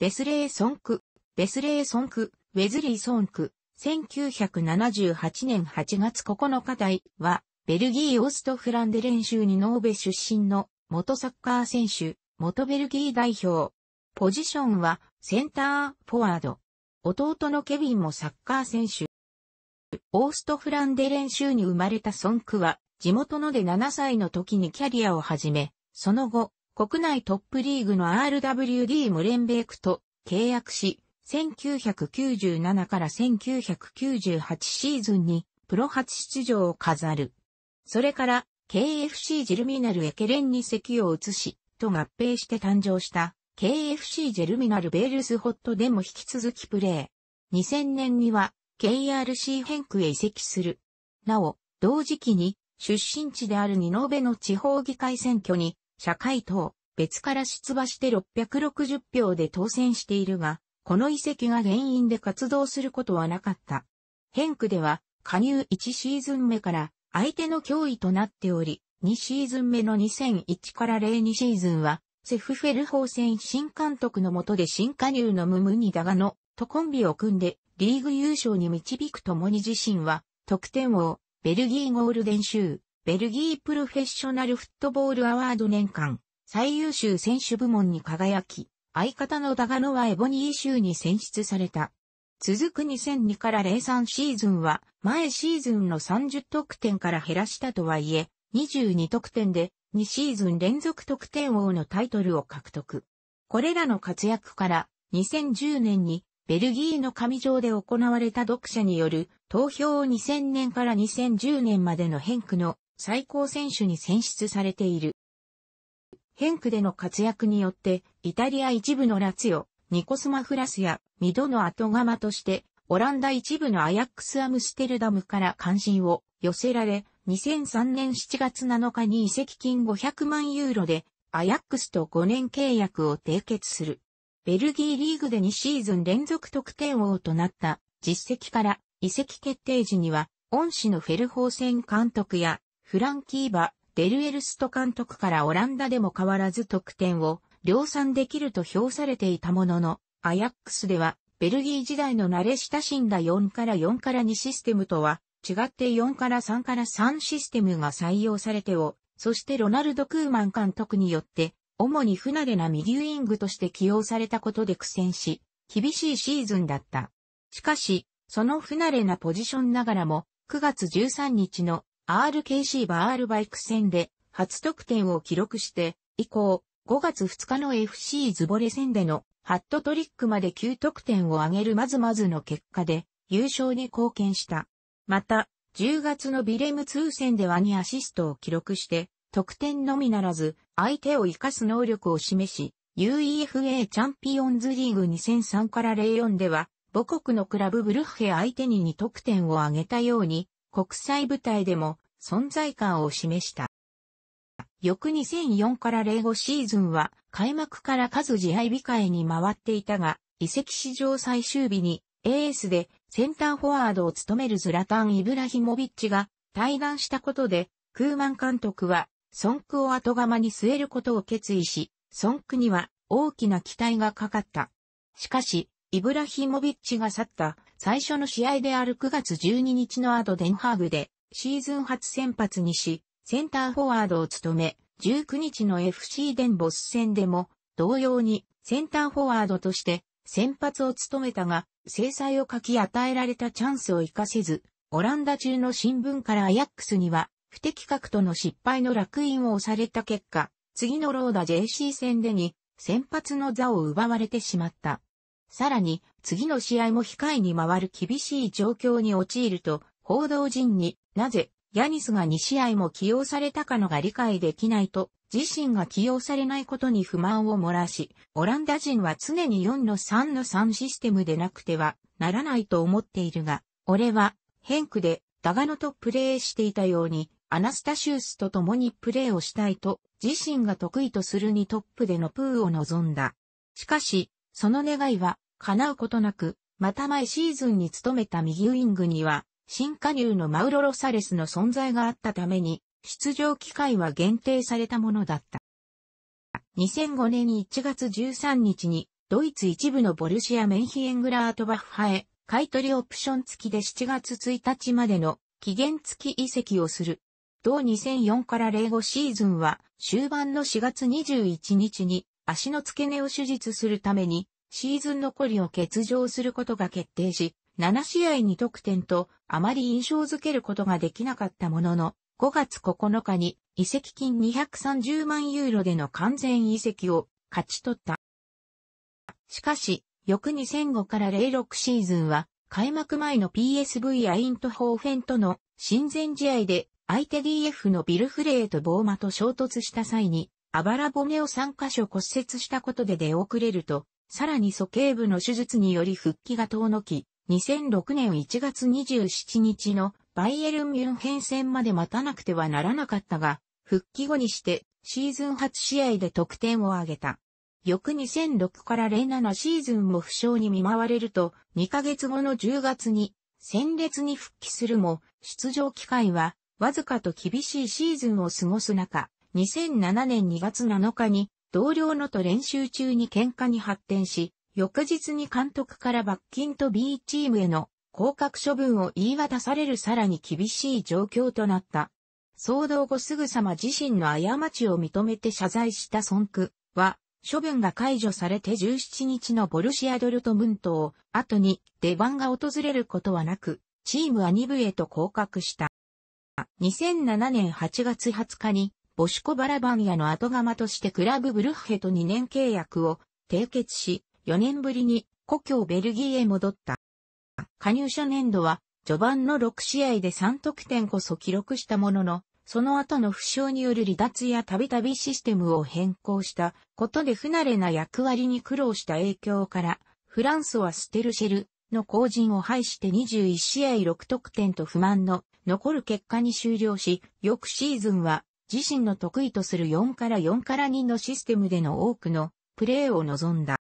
ベスレーソンク、ベスレーソンク、ウェズリーソンク、1978年8月9日台は、ベルギーオストフランデ練習にノーベ出身の元サッカー選手、元ベルギー代表。ポジションはセンターフォワード。弟のケビンもサッカー選手。オーストフランデ練習に生まれたソンクは、地元ので7歳の時にキャリアを始め、その後、国内トップリーグの RWD ムレンベークと契約し、1997から1998シーズンにプロ初出場を飾る。それから KFC ジェルミナルエケレンに席を移し、と合併して誕生した KFC ジェルミナルベールスホットでも引き続きプレー。2000年には KRC ヘンクへ移籍する。なお、同時期に出身地である二ノベの地方議会選挙に社会党、別から出馬して660票で当選しているが、この遺跡が原因で活動することはなかった。変区では、加入1シーズン目から相手の脅威となっており、2シーズン目の2001から02シーズンは、セフフェルホーセン新監督の下で新加入のムムニダガノとコンビを組んでリーグ優勝に導くともに自身は得点王、ベルギーゴールデン州ベルギープロフェッショナルフットボールアワード年間最優秀選手部門に輝き、相方のダガノはエボニー州に選出された。続く2002から03シーズンは、前シーズンの30得点から減らしたとはいえ、22得点で2シーズン連続得点王のタイトルを獲得。これらの活躍から2010年にベルギーの上場で行われた読者による投票を2000年から2010年までの変化の最高選手に選出されている。ヘンクでの活躍によって、イタリア一部のラツヨ、ニコスマフラスや、ミドの後釜として、オランダ一部のアヤックスアムステルダムから関心を寄せられ、2003年7月7日に移籍金500万ユーロで、アヤックスと5年契約を締結する。ベルギーリーグで2シーズン連続得点王となった実績から移籍決定時には、恩師のフェルホーセン監督やフランキーバ、デルエルスト監督からオランダでも変わらず得点を量産できると評されていたものの、アヤックスでは、ベルギー時代の慣れ親しんだ4から4から2システムとは、違って4から3から3システムが採用されてを、そしてロナルド・クーマン監督によって、主に不慣れな右ウイングとして起用されたことで苦戦し、厳しいシーズンだった。しかし、その不慣れなポジションながらも、9月13日の RKC バールバイク戦で初得点を記録して、以降、5月2日の FC ズボレ戦でのハットトリックまで9得点を挙げるまずまずの結果で優勝に貢献した。また、10月のビレム2戦では2アシストを記録して、得点のみならず、相手を生かす能力を示し、UEFA チャンピオンズリーグ2003から04では、母国のクラブブルッヘ相手に2得点を挙げたように、国際舞台でも存在感を示した。翌2004から05シーズンは開幕から数試合控えに回っていたが、移籍史上最終日にエースでセンターフォワードを務めるズラタン・イブラヒモビッチが対談したことで、クーマン監督は、ソンクを後釜に据えることを決意し、ソンクには大きな期待がかかった。しかし、イブラヒモビッチが去った最初の試合である9月12日のアド・デンハーグで、シーズン初先発にし、センターフォワードを務め、19日の FC デンボス戦でも、同様にセンターフォワードとして先発を務めたが、制裁を書き与えられたチャンスを活かせず、オランダ中の新聞からアヤックスには、不適格との失敗の落印を押された結果、次のローダ JC 戦でに先発の座を奪われてしまった。さらに、次の試合も控えに回る厳しい状況に陥ると、報道陣になぜ、ヤニスが2試合も起用されたかのが理解できないと、自身が起用されないことに不満を漏らし、オランダ人は常に4の3の3システムでなくてはならないと思っているが、俺は、ヘンクで、ダガノとプレーしていたように、アナスタシウスと共にプレーをしたいと、自身が得意とするにトップでのプーを望んだ。しかし、その願いは、叶うことなく、また前シーズンに勤めた右ウィングには、新加入のマウロ・ロサレスの存在があったために、出場機会は限定されたものだった。2005年1月13日に、ドイツ一部のボルシア・メンヒエングラートバッハへ、買取オプション付きで7月1日までの期限付き移籍をする。同2004から05シーズンは終盤の4月21日に足の付け根を手術するために、シーズン残りを欠場することが決定し、7試合に得点と、あまり印象づけることができなかったものの、5月9日に移籍金230万ユーロでの完全移籍を勝ち取った。しかし、翌2005から06シーズンは、開幕前の PSV アイントホーフェンとの親善試合で、相手 DF のビルフレート・ボーマと衝突した際に、あばら骨を3箇所骨折したことで出遅れると、さらに素形部の手術により復帰が遠のき、2006年1月27日のバイエルン・ミュンヘン戦まで待たなくてはならなかったが、復帰後にしてシーズン初試合で得点を挙げた。翌2006から07シーズンも負傷に見舞われると、2ヶ月後の10月に戦列に復帰するも、出場機会はわずかと厳しいシーズンを過ごす中、2007年2月7日に同僚のと練習中に喧嘩に発展し、翌日に監督から罰金と B チームへの降格処分を言い渡されるさらに厳しい状況となった。騒動後すぐさま自身の過ちを認めて謝罪した孫ンクは、処分が解除されて17日のボルシアドルトムントを後に出番が訪れることはなく、チームは2部へと降格した。2007年8月20日にボシコバラバンヤの後釜としてクラブブルッヘと2年契約を締結し、4年ぶりに故郷ベルギーへ戻った。加入初年度は、序盤の6試合で3得点こそ記録したものの、その後の負傷による離脱やたびたびシステムを変更したことで不慣れな役割に苦労した影響から、フランスはステルシェルの後陣を排して21試合6得点と不満の残る結果に終了し、翌シーズンは自身の得意とする4から4から2のシステムでの多くのプレーを望んだ。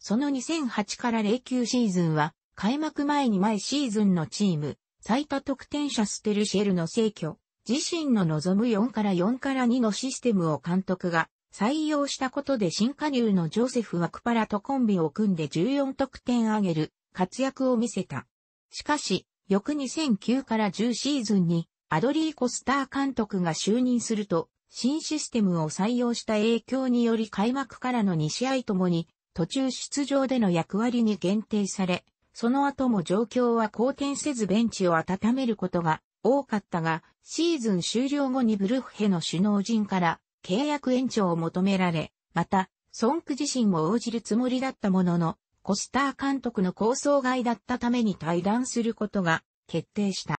その2008から09シーズンは、開幕前に毎シーズンのチーム、最多得点者ステルシェルの制御、自身の望む4から4から2のシステムを監督が採用したことで新加入のジョセフ・ワクパラとコンビを組んで14得点上げる活躍を見せた。しかし、翌2009から10シーズンにアドリー・コスター監督が就任すると、新システムを採用した影響により開幕からの2試合ともに、途中出場での役割に限定され、その後も状況は好転せずベンチを温めることが多かったが、シーズン終了後にブルッヘの首脳陣から契約延長を求められ、また、ソンク自身も応じるつもりだったものの、コスター監督の構想外だったために対談することが決定した。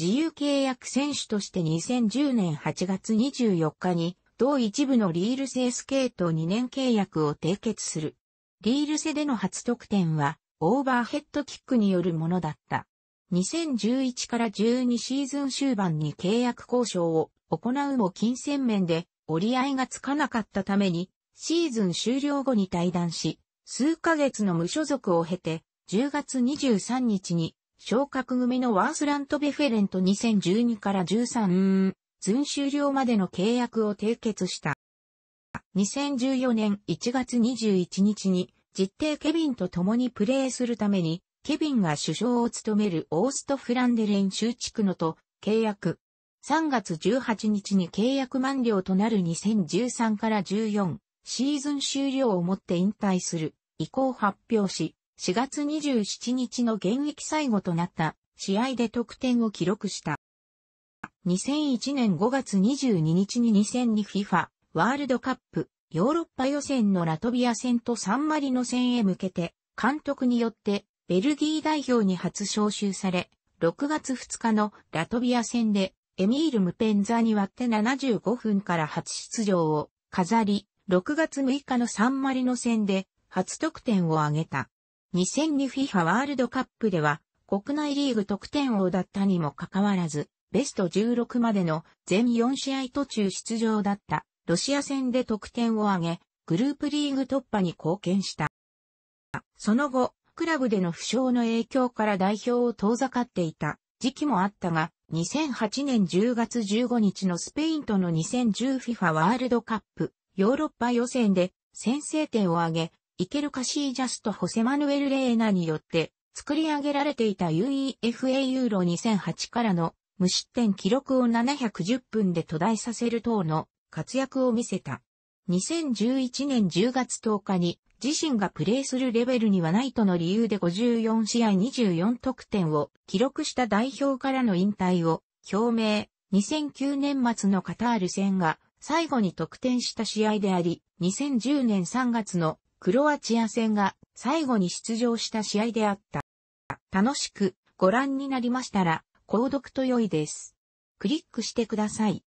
自由契約選手として2010年8月24日に、同一部のリール制スケート2年契約を締結する。リールセでの初得点は、オーバーヘッドキックによるものだった。2011から12シーズン終盤に契約交渉を行うも金銭面で折り合いがつかなかったために、シーズン終了後に退団し、数ヶ月の無所属を経て、10月23日に昇格組のワースラントベフェレント2012から13、ン終了までの契約を締結した。2014年1月21日に、実定ケビンと共にプレーするために、ケビンが首相を務めるオーストフランデレン州地区のと契約。3月18日に契約満了となる2013から14シーズン終了をもって引退する意向を発表し、4月27日の現役最後となった試合で得点を記録した。2001年5月22日に2002 FIFA ワールドカップヨーロッパ予選のラトビア戦とサンマリの戦へ向けて監督によってベルギー代表に初招集され、6月2日のラトビア戦でエミール・ムペンザに割って75分から初出場を飾り、6月6日のサンマリの戦で初得点を挙げた。2002FIFA ワールドカップでは、国内リーグ得点王だったにもかかわらず、ベスト16までの全4試合途中出場だったロシア戦で得点を挙げ、グループリーグ突破に貢献した。その後、クラブでの負傷の影響から代表を遠ざかっていた時期もあったが、2008年10月15日のスペインとの 2010FIFA ワールドカップヨーロッパ予選で先制点を挙げ、イケル・カシージャスとホセマヌエル・レーナによって作り上げられていた UEFA ユーロ2008からの無失点記録を710分で途絶えさせる等の活躍を見せた。2011年10月10日に自身がプレーするレベルにはないとの理由で54試合24得点を記録した代表からの引退を表明。2009年末のカタール戦が最後に得点した試合であり、2010年3月のクロアチア戦が最後に出場した試合であった。楽しくご覧になりましたら、購読と良いです。クリックしてください。